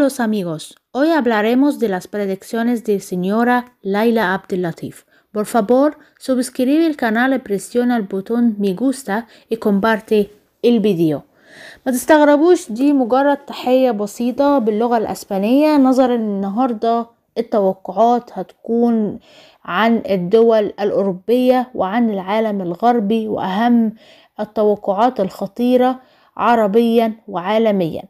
los amigos, hoy hablaremos de las predicciones de señora Laila Abdel Latif. Por favor, suscríbete al canal y presiona el botón me gusta y comparte el video. ما تستغربوش دي مجرد تحية بسيطة باللغة الأسبانية نظرا النهاردة التوقعات هتكون عن الدول الأوروبية وعن العالم الغربي وأهم التوقعات الخطيرة عربيا وعالميا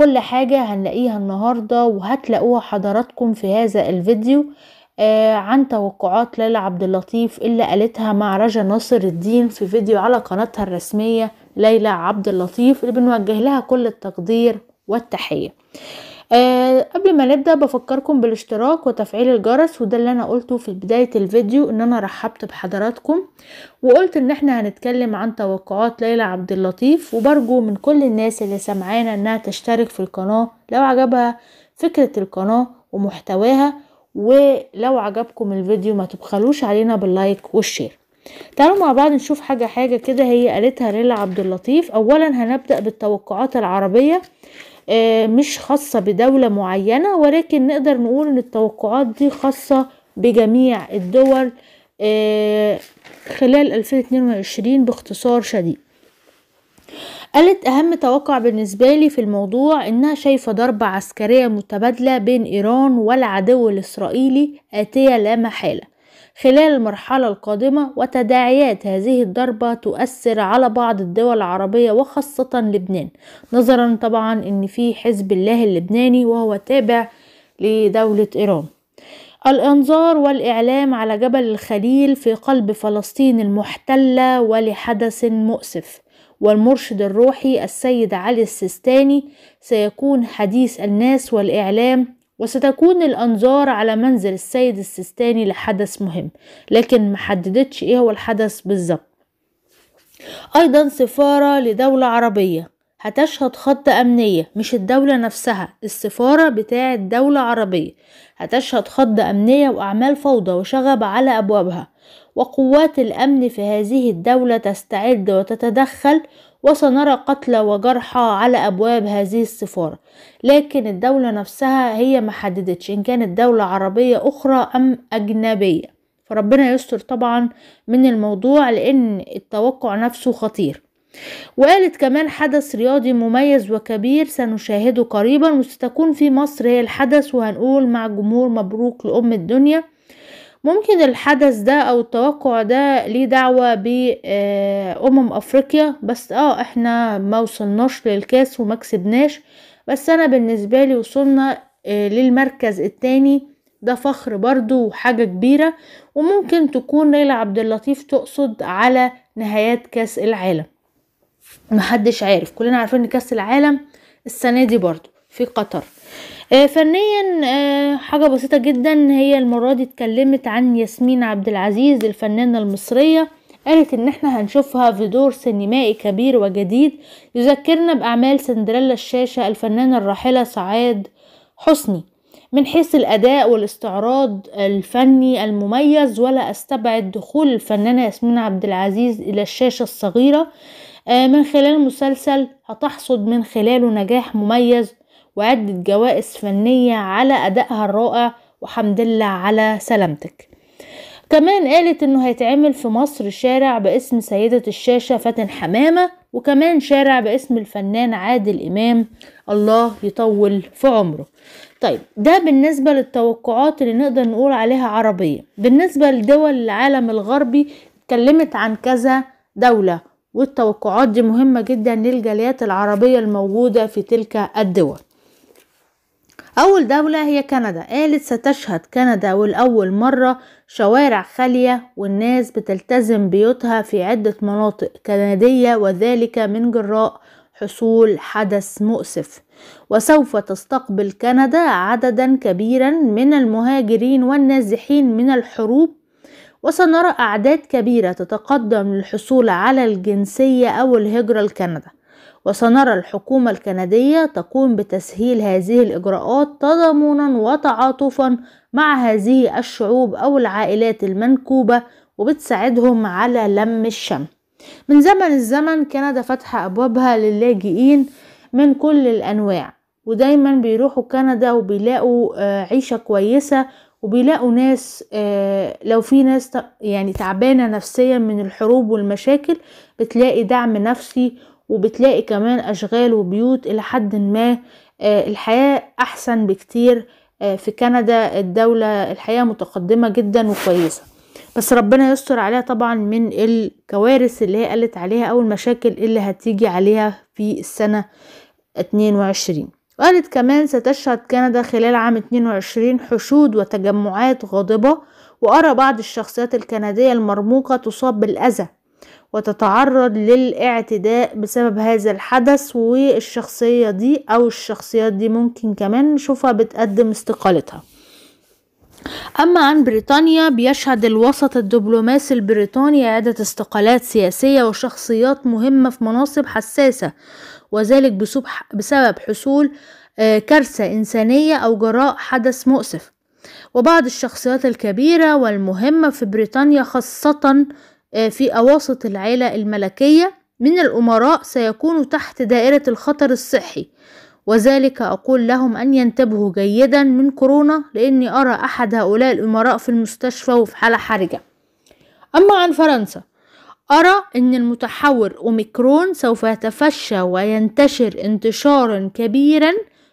كل حاجة هنلاقيها النهاردة وهتلاقوها حضراتكم في هذا الفيديو آه، عن توقعات ليلى عبد اللطيف اللي قالتها مع رجا ناصر الدين في فيديو على قناتها الرسمية ليلى عبد اللطيف اللي بنوجه لها كل التقدير والتحية آه قبل ما نبدأ بفكركم بالاشتراك وتفعيل الجرس وده اللي انا قلته في بداية الفيديو ان انا رحبت بحضراتكم وقلت ان احنا هنتكلم عن توقعات ليلى عبد اللطيف وبرجو من كل الناس اللي سمعانا انها تشترك في القناة لو عجبها فكرة القناة ومحتواها ولو عجبكم الفيديو ما تبخلوش علينا باللايك والشير تعالوا مع بعض نشوف حاجة حاجة كده هي قالتها ليلى عبد اللطيف أولا هنبدأ بالتوقعات العربية آه، مش خاصة بدولة معينة ولكن نقدر نقول ان التوقعات دي خاصة بجميع الدول آه، خلال 2022 باختصار شديد قالت أهم توقع بالنسبة لي في الموضوع إنها شايفة ضربة عسكرية متبادلة بين إيران والعدو الإسرائيلي آتية لا محالة خلال المرحلة القادمة وتداعيات هذه الضربة تؤثر على بعض الدول العربية وخاصة لبنان نظرا طبعا ان في حزب الله اللبناني وهو تابع لدولة ايران الانظار والاعلام على جبل الخليل في قلب فلسطين المحتلة ولحدث مؤسف والمرشد الروحي السيد علي السيستاني سيكون حديث الناس والإعلام وستكون الأنظار على منزل السيد السيستاني لحدث مهم لكن محددتش إيه هو الحدث بالظبط أيضا سفارة لدولة عربية هتشهد خط أمنية مش الدولة نفسها السفارة بتاعة دولة عربية هتشهد خط أمنية وأعمال فوضى وشغب على أبوابها وقوات الأمن في هذه الدولة تستعد وتتدخل وسنرى قتلى وجرحى على أبواب هذه السفارة لكن الدولة نفسها هي محددتش إن كانت دولة عربية أخرى أم أجنبية فربنا يستر طبعا من الموضوع لأن التوقع نفسه خطير وقالت كمان حدث رياضي مميز وكبير سنشاهده قريبا وستكون في مصر هي الحدث وهنقول مع الجمهور مبروك لأم الدنيا ممكن الحدث ده او التوقع ده ليه دعوة بامم آه، افريقيا بس اه احنا ما وصلناش للكاس وما كسبناش بس انا بالنسبة لي وصلنا آه، للمركز التاني ده فخر برضو وحاجة كبيرة وممكن تكون ليلى عبد اللطيف تقصد على نهايات كاس العالم محدش عارف كلنا عارفين ان كاس العالم السنة دي برضو في قطر آه، فنيا آه، حاجة بسيطة جدا هي المرة دي اتكلمت عن ياسمين عبد العزيز الفنانة المصرية قالت ان احنا هنشوفها في دور سينمائي كبير وجديد يذكرنا باعمال سندريلا الشاشة الفنانة الراحلة سعاد حسني من حيث الأداء والاستعراض الفني المميز ولا أستبعد دخول الفنانة ياسمين عبد العزيز إلى الشاشة الصغيرة آه، من خلال مسلسل هتحصد من خلاله نجاح مميز وعدة جوائز فنية على أدائها الرائع وحمد الله على سلامتك كمان قالت انه هيتعمل في مصر شارع باسم سيدة الشاشة فاتن حمامة وكمان شارع باسم الفنان عادل امام الله يطول في عمره طيب ده بالنسبة للتوقعات اللي نقدر نقول عليها عربية بالنسبة لدول العالم الغربي اتكلمت عن كذا دولة والتوقعات دي مهمة جدا للجاليات العربية الموجودة في تلك الدول أول دولة هي كندا قالت ستشهد كندا والأول مرة شوارع خالية والناس بتلتزم بيوتها في عدة مناطق كندية وذلك من جراء حصول حدث مؤسف وسوف تستقبل كندا عددا كبيرا من المهاجرين والنازحين من الحروب وسنرى أعداد كبيرة تتقدم للحصول على الجنسية أو الهجرة لكندا وسنرى الحكومة الكندية تقوم بتسهيل هذه الإجراءات تضامنا وتعاطفا مع هذه الشعوب أو العائلات المنكوبة وبتساعدهم على لم الشمل من زمن الزمن كندا فتح أبوابها للاجئين من كل الأنواع ودايما بيروحوا كندا وبيلاقوا آه، عيشة كويسة وبيلاقوا ناس آه، لو في ناس يعني تعبانة نفسيا من الحروب والمشاكل بتلاقي دعم نفسي وبتلاقي كمان اشغال وبيوت الى حد ما آه، الحياة احسن بكتير آه، في كندا الدولة الحياة متقدمة جدا وكويسة بس ربنا يستر عليها طبعا من الكوارث اللي هي قالت عليها او المشاكل اللي هتيجي عليها في السنة 22 وقالت كمان ستشهد كندا خلال عام 22 حشود وتجمعات غاضبة وأرى بعض الشخصيات الكندية المرموقة تصاب بالأذى وتتعرض للاعتداء بسبب هذا الحدث والشخصية دي أو الشخصيات دي ممكن كمان نشوفها بتقدم استقالتها أما عن بريطانيا بيشهد الوسط الدبلوماسي البريطاني إعادة استقالات سياسية وشخصيات مهمة في مناصب حساسة وذلك بسبب حصول آه، كارثة إنسانية أو جراء حدث مؤسف وبعض الشخصيات الكبيرة والمهمة في بريطانيا خاصة آه، في أواسط العيلة الملكية من الأمراء سيكون تحت دائرة الخطر الصحي وذلك أقول لهم أن ينتبهوا جيدا من كورونا لأني أرى أحد هؤلاء الأمراء في المستشفى وفي حالة حرجة أما عن فرنسا أرى أن المتحور أوميكرون سوف يتفشى وينتشر انتشارا كبيرا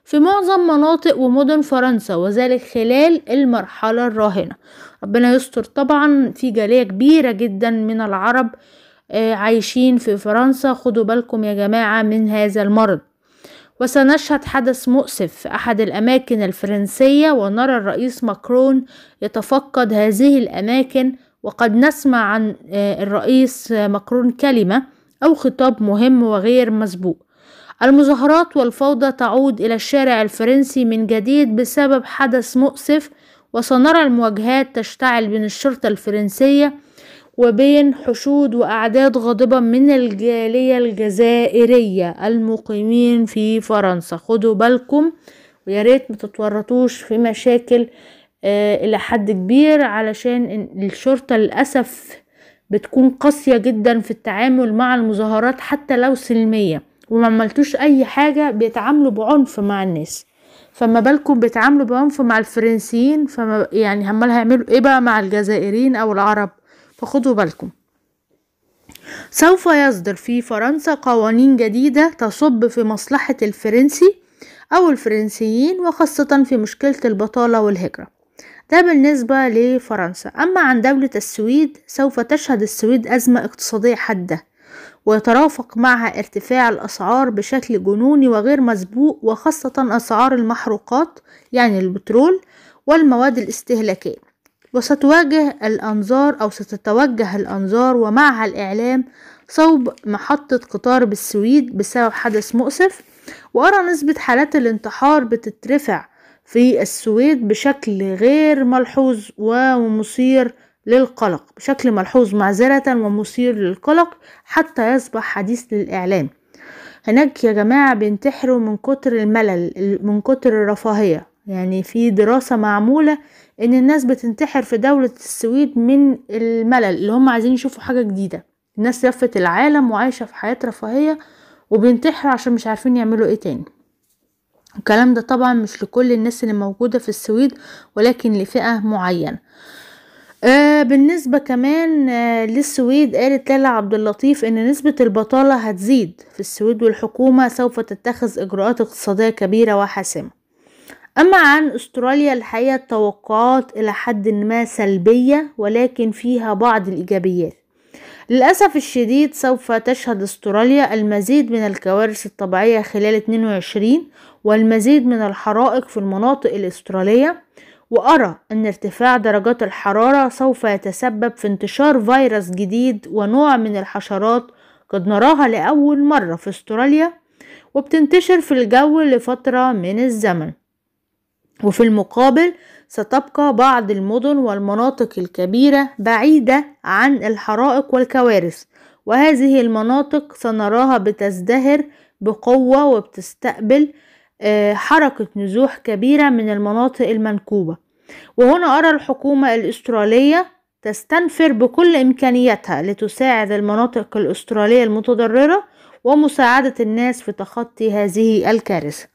في معظم مناطق ومدن فرنسا وذلك خلال المرحلة الراهنة ربنا يستر طبعا في جالية كبيرة جدا من العرب آه، عايشين في فرنسا خدوا بالكم يا جماعة من هذا المرض وسنشهد حدث مؤسف في أحد الأماكن الفرنسية ونرى الرئيس ماكرون يتفقد هذه الأماكن وقد نسمع عن آه، الرئيس ماكرون كلمة أو خطاب مهم وغير مسبوق المظاهرات والفوضى تعود إلى الشارع الفرنسي من جديد بسبب حدث مؤسف وسنرى المواجهات تشتعل بين الشرطة الفرنسية وبين حشود وأعداد غاضبة من الجالية الجزائرية المقيمين في فرنسا خدوا بالكم ويا ريت متتورطوش في مشاكل آه إلى حد كبير علشان الشرطة للأسف بتكون قاسية جدا في التعامل مع المظاهرات حتى لو سلمية وما عملتوش اي حاجه بيتعاملوا بعنف مع الناس فما بالكم بيتعاملوا بعنف مع الفرنسيين فما يعني همال هيعملوا ايه بقى مع الجزائريين او العرب فخدوا بالكم سوف يصدر في فرنسا قوانين جديدة تصب في مصلحة الفرنسي أو الفرنسيين وخاصة في مشكلة البطالة والهجرة ده بالنسبة لفرنسا أما عن دولة السويد سوف تشهد السويد أزمة اقتصادية حادة ويترافق معها ارتفاع الأسعار بشكل جنوني وغير مسبوق وخاصة أسعار المحروقات يعني البترول والمواد الاستهلاكية وستواجه الأنظار أو ستتوجه الأنظار ومعها الإعلام صوب محطة قطار بالسويد بسبب حدث مؤسف وأرى نسبة حالات الانتحار بتترفع في السويد بشكل غير ملحوظ ومثير للقلق بشكل ملحوظ معذرة ومثير للقلق حتى يصبح حديث للإعلام هناك يا جماعة بينتحروا من كتر الملل من كتر الرفاهية يعني في دراسة معمولة ان الناس بتنتحر في دولة السويد من الملل اللي هم عايزين يشوفوا حاجة جديدة الناس لفت العالم وعايشة في حياة رفاهية وبينتحر عشان مش عارفين يعملوا ايه تاني الكلام ده طبعا مش لكل الناس اللي موجودة في السويد ولكن لفئة معينة آه بالنسبة كمان آه للسويد قالت لالا عبد اللطيف ان نسبة البطالة هتزيد في السويد والحكومة سوف تتخذ اجراءات اقتصادية كبيرة وحاسمة اما عن استراليا الحقيقة التوقعات الى حد ما سلبية ولكن فيها بعض الايجابيات للأسف الشديد سوف تشهد استراليا المزيد من الكوارث الطبيعية خلال 22 والمزيد من الحرائق في المناطق الاسترالية وأرى أن ارتفاع درجات الحرارة سوف يتسبب في انتشار فيروس جديد ونوع من الحشرات قد نراها لأول مرة في استراليا وبتنتشر في الجو لفترة من الزمن وفي المقابل ستبقى بعض المدن والمناطق الكبيرة بعيدة عن الحرائق والكوارث وهذه المناطق سنراها بتزدهر بقوة وبتستقبل آه، حركة نزوح كبيرة من المناطق المنكوبة وهنا أرى الحكومة الأسترالية تستنفر بكل إمكانياتها لتساعد المناطق الأسترالية المتضررة ومساعدة الناس في تخطي هذه الكارثة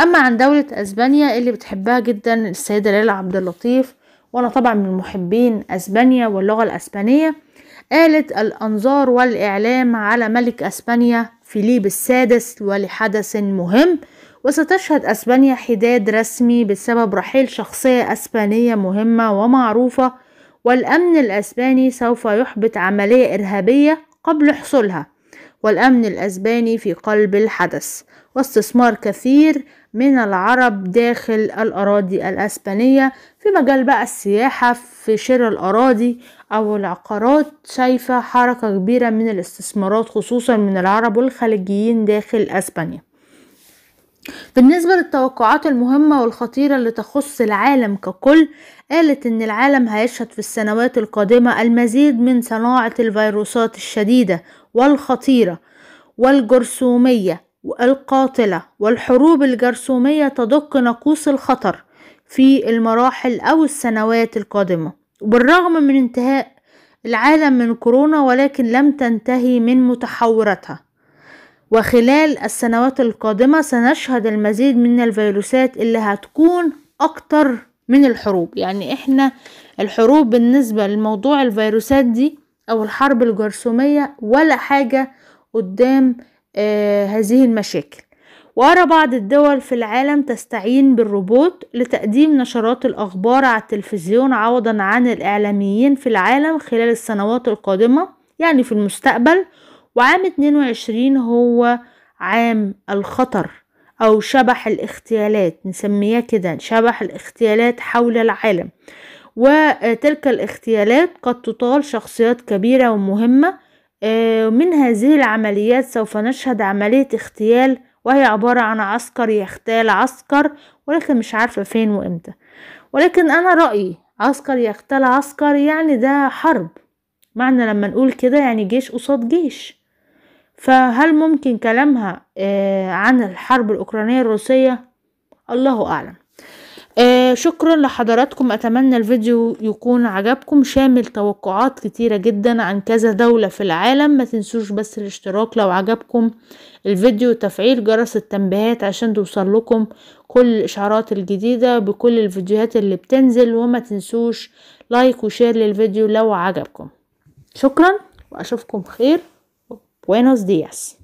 أما عن دولة أسبانيا اللي بتحبها جدا السيدة ليلى عبد اللطيف وأنا طبعا من محبين أسبانيا واللغة الأسبانية قالت الأنظار والإعلام على ملك أسبانيا فيليب السادس ولحدث مهم وستشهد أسبانيا حداد رسمي بسبب رحيل شخصية أسبانية مهمة ومعروفة والأمن الأسباني سوف يحبط عملية إرهابية قبل حصولها والأمن الأسباني في قلب الحدث واستثمار كثير من العرب داخل الأراضي الأسبانية في مجال بقى السياحة في شراء الأراضي أو العقارات شايفة حركة كبيرة من الاستثمارات خصوصا من العرب والخليجيين داخل أسبانيا بالنسبة للتوقعات المهمة والخطيرة اللي تخص العالم ككل قالت إن العالم هيشهد في السنوات القادمة المزيد من صناعة الفيروسات الشديدة والخطيرة والجرثومية القاتلة والحروب الجرثومية تدق ناقوس الخطر في المراحل أو السنوات القادمة وبالرغم من انتهاء العالم من كورونا ولكن لم تنتهي من متحورتها وخلال السنوات القادمة سنشهد المزيد من الفيروسات اللي هتكون أكتر من الحروب يعني احنا الحروب بالنسبة لموضوع الفيروسات دي أو الحرب الجرثومية ولا حاجة قدام آه هذه المشاكل وأرى بعض الدول في العالم تستعين بالروبوت لتقديم نشرات الأخبار على التلفزيون عوضا عن الإعلاميين في العالم خلال السنوات القادمة يعني في المستقبل وعام 22 هو عام الخطر أو شبح الاغتيالات نسميها كده شبح الاغتيالات حول العالم وتلك الاغتيالات قد تطال شخصيات كبيرة ومهمة آه، من هذه العمليات سوف نشهد عملية اغتيال وهي عبارة عن عسكر يغتال عسكر ولكن مش عارفة فين وامتى ولكن أنا رأيي عسكر يغتال عسكر يعني ده حرب معنى لما نقول كده يعني جيش قصاد جيش فهل ممكن كلامها آه، عن الحرب الأوكرانية الروسية الله أعلم آه، شكرا لحضراتكم أتمنى الفيديو يكون عجبكم شامل توقعات كتيرة جدا عن كذا دولة في العالم ما تنسوش بس الاشتراك لو عجبكم الفيديو تفعيل جرس التنبيهات عشان توصل لكم كل الإشعارات الجديدة بكل الفيديوهات اللي بتنزل وما تنسوش لايك وشير للفيديو لو عجبكم شكرا وأشوفكم خير Buenos días.